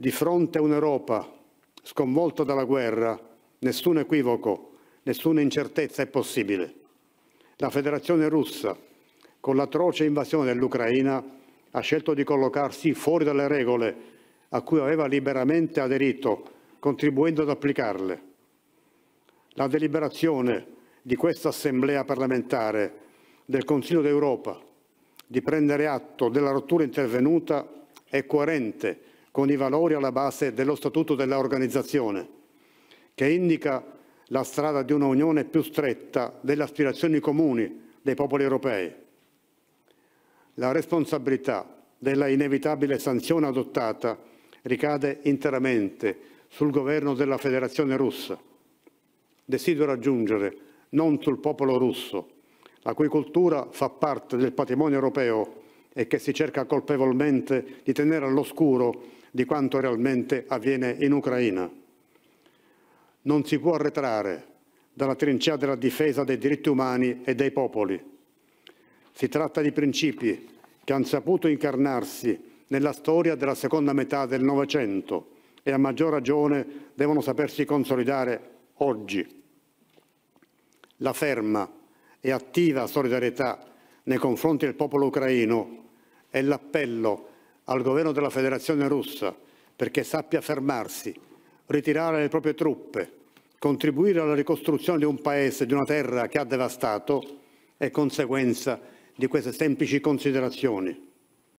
Di fronte a un'Europa sconvolta dalla guerra, nessun equivoco, nessuna incertezza è possibile. La Federazione russa, con l'atroce invasione dell'Ucraina, ha scelto di collocarsi fuori dalle regole a cui aveva liberamente aderito, contribuendo ad applicarle. La deliberazione di questa Assemblea parlamentare del Consiglio d'Europa di prendere atto della rottura intervenuta è coerente con i valori alla base dello Statuto dell'organizzazione, che indica la strada di un'unione più stretta delle aspirazioni comuni dei popoli europei. La responsabilità della inevitabile sanzione adottata ricade interamente sul governo della Federazione russa. Desidero aggiungere, non sul popolo russo, la cui cultura fa parte del patrimonio europeo e che si cerca colpevolmente di tenere all'oscuro di quanto realmente avviene in Ucraina. Non si può arretrare dalla trincea della difesa dei diritti umani e dei popoli. Si tratta di principi che hanno saputo incarnarsi nella storia della seconda metà del Novecento e a maggior ragione devono sapersi consolidare oggi. La ferma e attiva solidarietà nei confronti del popolo ucraino è l'appello al governo della Federazione russa perché sappia fermarsi, ritirare le proprie truppe, contribuire alla ricostruzione di un paese, di una terra che ha devastato, è conseguenza di queste semplici considerazioni.